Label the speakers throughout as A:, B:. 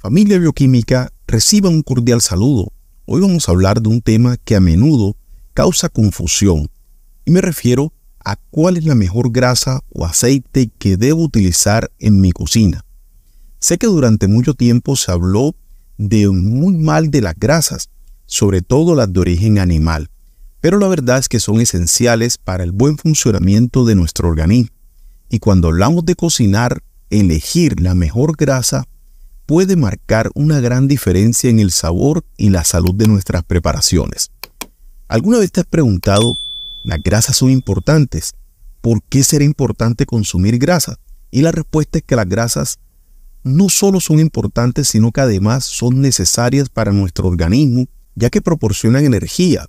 A: Familia Bioquímica, reciba un cordial saludo. Hoy vamos a hablar de un tema que a menudo causa confusión y me refiero a cuál es la mejor grasa o aceite que debo utilizar en mi cocina. Sé que durante mucho tiempo se habló de muy mal de las grasas, sobre todo las de origen animal, pero la verdad es que son esenciales para el buen funcionamiento de nuestro organismo. Y cuando hablamos de cocinar, elegir la mejor grasa puede marcar una gran diferencia en el sabor y la salud de nuestras preparaciones. ¿Alguna vez te has preguntado, las grasas son importantes? ¿Por qué será importante consumir grasas? Y la respuesta es que las grasas no solo son importantes, sino que además son necesarias para nuestro organismo, ya que proporcionan energía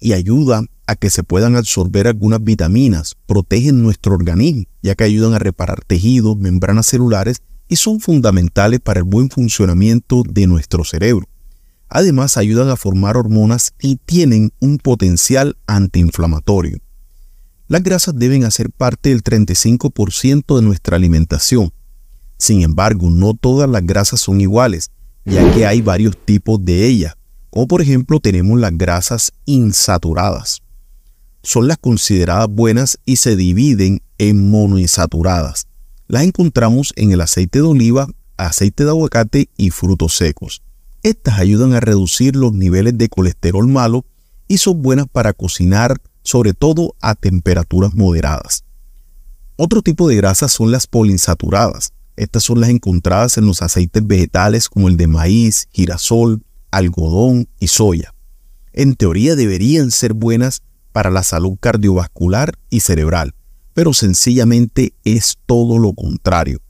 A: y ayudan a que se puedan absorber algunas vitaminas, protegen nuestro organismo, ya que ayudan a reparar tejidos, membranas celulares y son fundamentales para el buen funcionamiento de nuestro cerebro. Además, ayudan a formar hormonas y tienen un potencial antiinflamatorio. Las grasas deben hacer parte del 35% de nuestra alimentación. Sin embargo, no todas las grasas son iguales, ya que hay varios tipos de ellas, como por ejemplo tenemos las grasas insaturadas. Son las consideradas buenas y se dividen en monoinsaturadas, las encontramos en el aceite de oliva, aceite de aguacate y frutos secos. Estas ayudan a reducir los niveles de colesterol malo y son buenas para cocinar, sobre todo a temperaturas moderadas. Otro tipo de grasas son las polinsaturadas. Estas son las encontradas en los aceites vegetales como el de maíz, girasol, algodón y soya. En teoría deberían ser buenas para la salud cardiovascular y cerebral, pero sencillamente es todo lo contrario,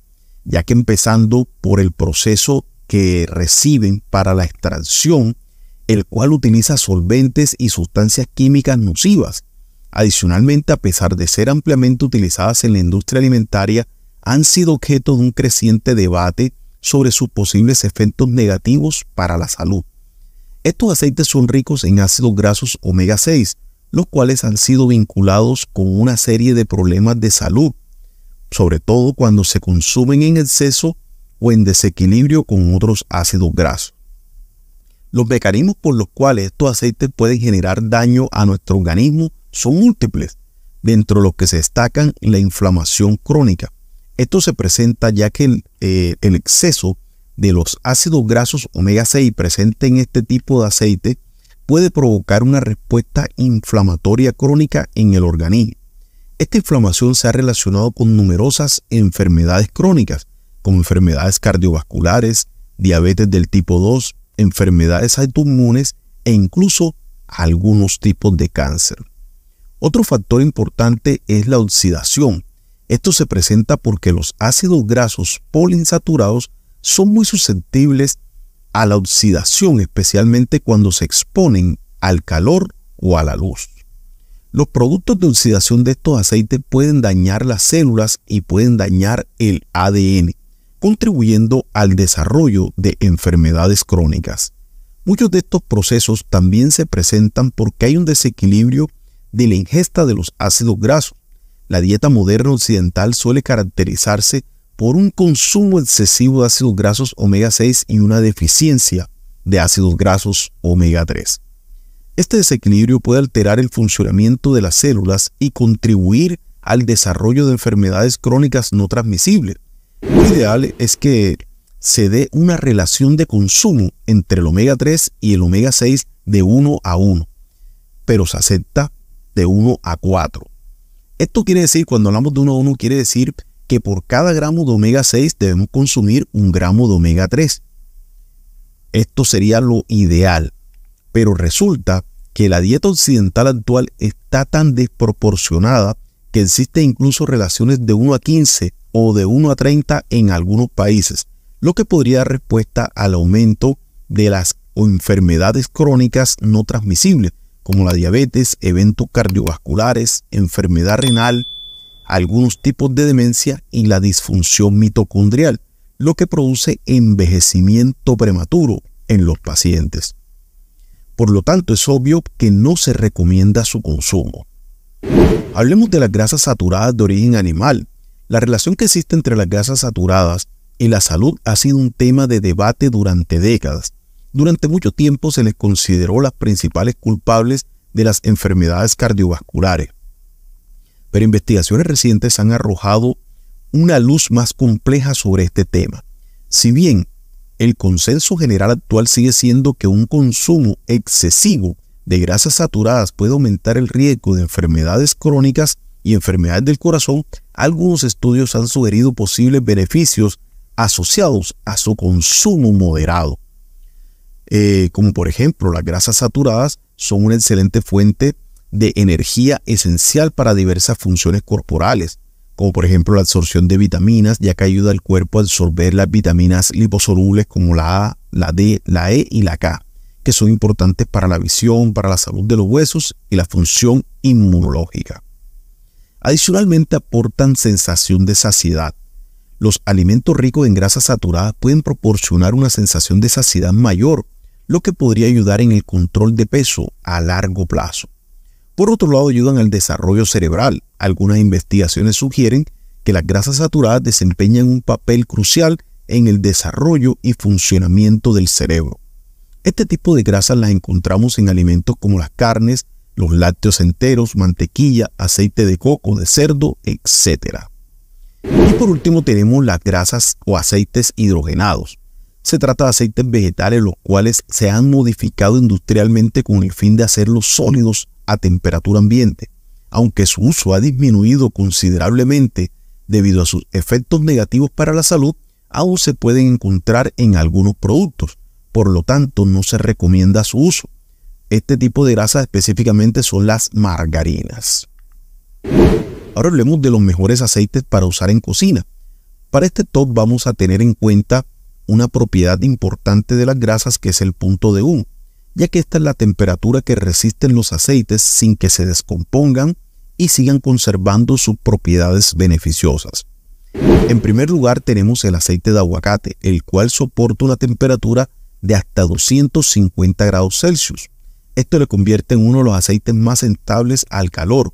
A: ya que empezando por el proceso que reciben para la extracción, el cual utiliza solventes y sustancias químicas nocivas. Adicionalmente, a pesar de ser ampliamente utilizadas en la industria alimentaria, han sido objeto de un creciente debate sobre sus posibles efectos negativos para la salud. Estos aceites son ricos en ácidos grasos omega 6, los cuales han sido vinculados con una serie de problemas de salud, sobre todo cuando se consumen en exceso o en desequilibrio con otros ácidos grasos. Los mecanismos por los cuales estos aceites pueden generar daño a nuestro organismo son múltiples, dentro de los que se destacan la inflamación crónica. Esto se presenta ya que el, eh, exceso de los ácidos grasos omega 6 presente en este tipo de aceite puede provocar una respuesta inflamatoria crónica en el organismo. Esta inflamación se ha relacionado con numerosas enfermedades crónicas, como enfermedades cardiovasculares, diabetes del tipo 2, enfermedades autoinmunes e incluso algunos tipos de cáncer. Otro factor importante es la oxidación. Esto se presenta porque los ácidos grasos poliinsaturados son muy susceptibles a la oxidación, especialmente cuando se exponen al calor o a la luz. Los productos de oxidación de estos aceites pueden dañar las células y pueden dañar el ADN, contribuyendo al desarrollo de enfermedades crónicas. Muchos de estos procesos también se presentan porque hay un desequilibrio de la ingesta de los ácidos grasos. La dieta moderna occidental suele caracterizarse por un consumo excesivo de ácidos grasos omega 6 y una deficiencia de ácidos grasos omega 3. Este desequilibrio puede alterar el funcionamiento de las células y contribuir al desarrollo de enfermedades crónicas no transmisibles. Lo ideal es que se dé una relación de consumo entre el omega 3 y el omega 6 de 1 a 1, pero se acepta de 1 a 4. Esto quiere decir, cuando hablamos de 1 a 1, quiere decir que por cada gramo de omega 6 debemos consumir un gramo de omega 3. Esto sería lo ideal, pero resulta que la dieta occidental actual está tan desproporcionada que existen incluso relaciones de 1 a 15 o de 1 a 30 en algunos países, lo que podría dar respuesta al aumento de las enfermedades crónicas no transmisibles, como la diabetes, eventos cardiovasculares, enfermedad renal, algunos tipos de demencia y la disfunción mitocondrial, lo que produce envejecimiento prematuro en los pacientes. Por lo tanto, es obvio que no se recomienda su consumo. Hablemos de las grasas saturadas de origen animal. La relación que existe entre las grasas saturadas y la salud ha sido un tema de debate durante décadas. Durante mucho tiempo se les consideró las principales culpables de las enfermedades cardiovasculares pero investigaciones recientes han arrojado una luz más compleja sobre este tema. Si bien el consenso general actual sigue siendo que un consumo excesivo de grasas saturadas puede aumentar el riesgo de enfermedades crónicas y enfermedades del corazón, algunos estudios han sugerido posibles beneficios asociados a su consumo moderado. Eh, como por ejemplo, las grasas saturadas son una excelente fuente de de energía esencial para diversas funciones corporales, como por ejemplo la absorción de vitaminas, ya que ayuda al cuerpo a absorber las vitaminas liposolubles como la A, la D, la E y la K, que son importantes para la visión, para la salud de los huesos y la función inmunológica. Adicionalmente aportan sensación de saciedad. Los alimentos ricos en grasas saturadas pueden proporcionar una sensación de saciedad mayor, lo que podría ayudar en el control de peso a largo plazo. Por otro lado, ayudan al desarrollo cerebral. Algunas investigaciones sugieren que las grasas saturadas desempeñan un papel crucial en el desarrollo y funcionamiento del cerebro. Este tipo de grasas las encontramos en alimentos como las carnes, los lácteos enteros, mantequilla, aceite de coco, de cerdo, etc. Y por último tenemos las grasas o aceites hidrogenados. Se trata de aceites vegetales los cuales se han modificado industrialmente con el fin de hacerlos sólidos a temperatura ambiente, aunque su uso ha disminuido considerablemente debido a sus efectos negativos para la salud, aún se pueden encontrar en algunos productos, por lo tanto no se recomienda su uso. Este tipo de grasas específicamente son las margarinas. Ahora hablemos de los mejores aceites para usar en cocina. Para este top vamos a tener en cuenta una propiedad importante de las grasas que es el punto de un ya que esta es la temperatura que resisten los aceites sin que se descompongan y sigan conservando sus propiedades beneficiosas. En primer lugar tenemos el aceite de aguacate, el cual soporta una temperatura de hasta 250 grados Celsius. Esto le convierte en uno de los aceites más estables al calor,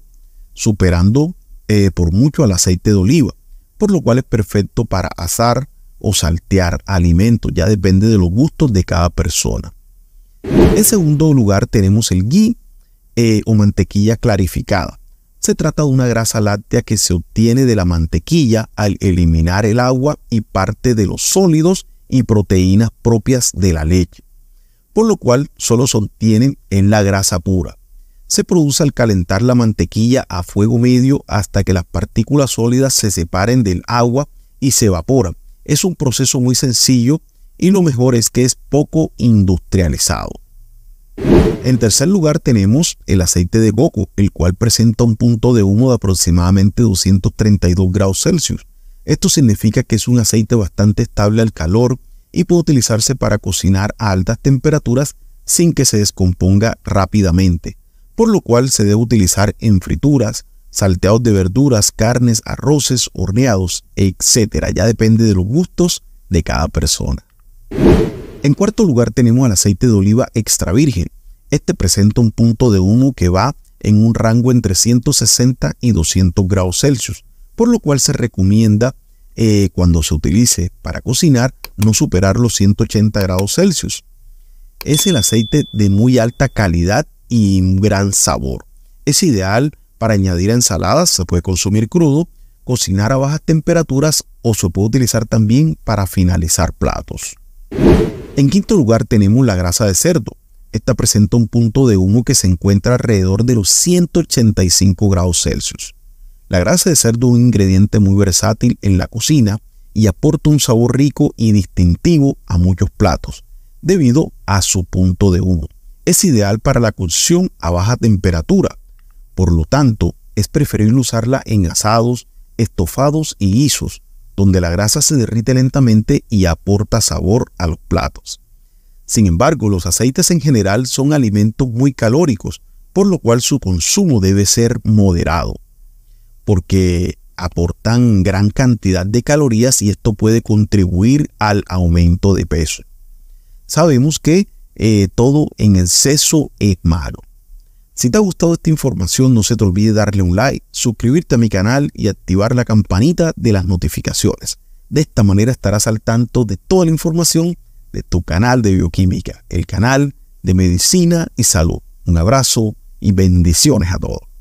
A: superando eh, por mucho al aceite de oliva, por lo cual es perfecto para asar, o saltear alimentos, ya depende de los gustos de cada persona. En segundo lugar tenemos el ghee eh, o mantequilla clarificada. Se trata de una grasa láctea que se obtiene de la mantequilla al eliminar el agua y parte de los sólidos y proteínas propias de la leche, por lo cual solo se obtienen en la grasa pura. Se produce al calentar la mantequilla a fuego medio hasta que las partículas sólidas se separen del agua y se evaporan es un proceso muy sencillo y lo mejor es que es poco industrializado. En tercer lugar tenemos el aceite de coco, el cual presenta un punto de humo de aproximadamente 232 grados Celsius. Esto significa que es un aceite bastante estable al calor y puede utilizarse para cocinar a altas temperaturas sin que se descomponga rápidamente, por lo cual se debe utilizar en frituras, salteados de verduras, carnes, arroces, horneados, etc. Ya depende de los gustos de cada persona. En cuarto lugar tenemos el aceite de oliva extra virgen. Este presenta un punto de humo que va en un rango entre 160 y 200 grados Celsius, por lo cual se recomienda eh, cuando se utilice para cocinar no superar los 180 grados Celsius. Es el aceite de muy alta calidad y un gran sabor. Es ideal para añadir ensaladas, se puede consumir crudo, cocinar a bajas temperaturas o se puede utilizar también para finalizar platos. En quinto lugar tenemos la grasa de cerdo. Esta presenta un punto de humo que se encuentra alrededor de los 185 grados Celsius. La grasa de cerdo es un ingrediente muy versátil en la cocina y aporta un sabor rico y distintivo a muchos platos, debido a su punto de humo. Es ideal para la cocción a baja temperatura, por lo tanto, es preferible usarla en asados, estofados y guisos, donde la grasa se derrite lentamente y aporta sabor a los platos. Sin embargo, los aceites en general son alimentos muy calóricos, por lo cual su consumo debe ser moderado, porque aportan gran cantidad de calorías y esto puede contribuir al aumento de peso. Sabemos que eh, todo en exceso es malo. Si te ha gustado esta información, no se te olvide darle un like, suscribirte a mi canal y activar la campanita de las notificaciones. De esta manera estarás al tanto de toda la información de tu canal de bioquímica, el canal de medicina y salud. Un abrazo y bendiciones a todos.